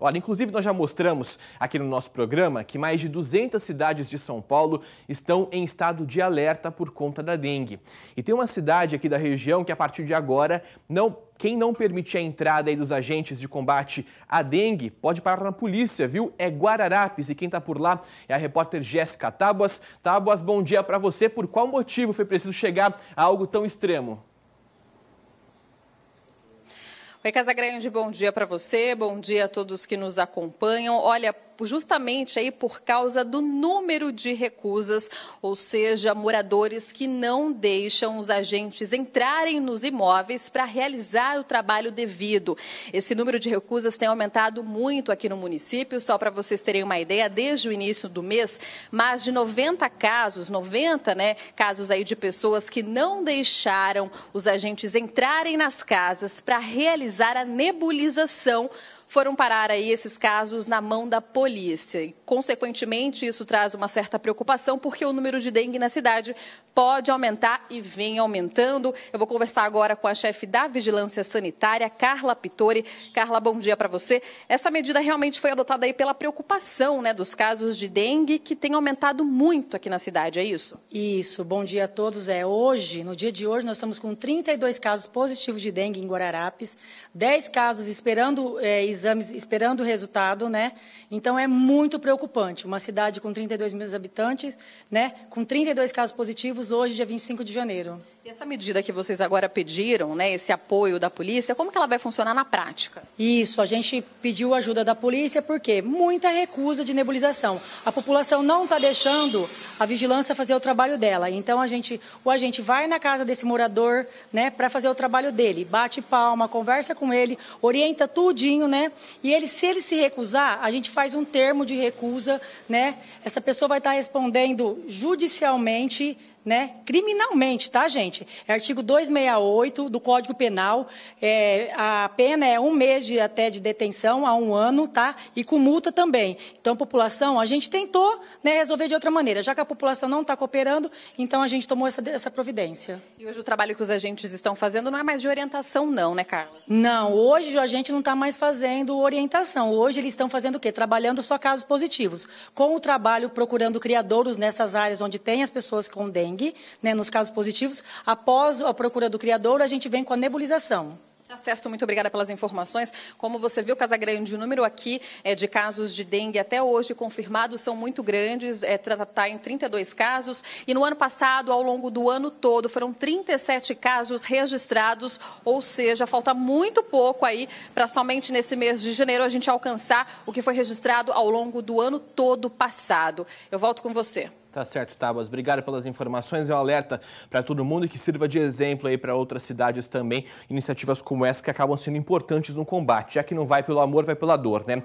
Olha, inclusive nós já mostramos aqui no nosso programa que mais de 200 cidades de São Paulo estão em estado de alerta por conta da dengue. E tem uma cidade aqui da região que a partir de agora não quem não permitir a entrada dos agentes de combate à dengue pode parar na polícia, viu? É Guararapes e quem está por lá é a repórter Jéssica Tábuas. Tábuas, bom dia para você. Por qual motivo foi preciso chegar a algo tão extremo? Oi, Casagrande, bom dia para você, bom dia a todos que nos acompanham. Olha, justamente aí por causa do número de recusas, ou seja, moradores que não deixam os agentes entrarem nos imóveis para realizar o trabalho devido. Esse número de recusas tem aumentado muito aqui no município, só para vocês terem uma ideia, desde o início do mês, mais de 90 casos, 90, né, casos aí de pessoas que não deixaram os agentes entrarem nas casas para realizar a nebulização foram parar aí esses casos na mão da polícia. E, Consequentemente, isso traz uma certa preocupação, porque o número de dengue na cidade pode aumentar e vem aumentando. Eu vou conversar agora com a chefe da Vigilância Sanitária, Carla Pitori. Carla, bom dia para você. Essa medida realmente foi adotada aí pela preocupação né, dos casos de dengue, que tem aumentado muito aqui na cidade, é isso? Isso, bom dia a todos. É hoje, no dia de hoje, nós estamos com 32 casos positivos de dengue em Guararapes, 10 casos esperando é, exames, esperando o resultado, né? Então, é muito preocupante. Uma cidade com 32 mil habitantes, né, com 32 casos positivos hoje, dia 25 de janeiro essa medida que vocês agora pediram, né, esse apoio da polícia, como que ela vai funcionar na prática? Isso, a gente pediu ajuda da polícia porque muita recusa de nebulização. A população não está deixando a vigilância fazer o trabalho dela. Então a gente, o agente vai na casa desse morador, né, para fazer o trabalho dele, bate palma, conversa com ele, orienta tudinho, né? E ele, se ele se recusar, a gente faz um termo de recusa, né? Essa pessoa vai estar tá respondendo judicialmente né, criminalmente, tá, gente? É artigo 268 do Código Penal. É, a pena é um mês de, até de detenção a um ano, tá? E com multa também. Então, a população, a gente tentou né, resolver de outra maneira. Já que a população não está cooperando, então a gente tomou essa, essa providência. E hoje o trabalho que os agentes estão fazendo não é mais de orientação, não, né, Carla? Não, hoje a gente não está mais fazendo orientação. Hoje eles estão fazendo o quê? Trabalhando só casos positivos. Com o trabalho procurando criadouros nessas áreas onde tem as pessoas com dengue né, nos casos positivos. Após a procura do criador, a gente vem com a nebulização. Tá certo, muito obrigada pelas informações. Como você viu, Casagrande, o número aqui é, de casos de dengue até hoje confirmados são muito grandes, está é, tá em 32 casos. E no ano passado, ao longo do ano todo, foram 37 casos registrados, ou seja, falta muito pouco aí para somente nesse mês de janeiro a gente alcançar o que foi registrado ao longo do ano todo passado. Eu volto com você. Tá certo, Tabas. Obrigado pelas informações e um alerta para todo mundo e que sirva de exemplo aí para outras cidades também. Iniciativas como essa que acabam sendo importantes no combate, já que não vai pelo amor, vai pela dor, né?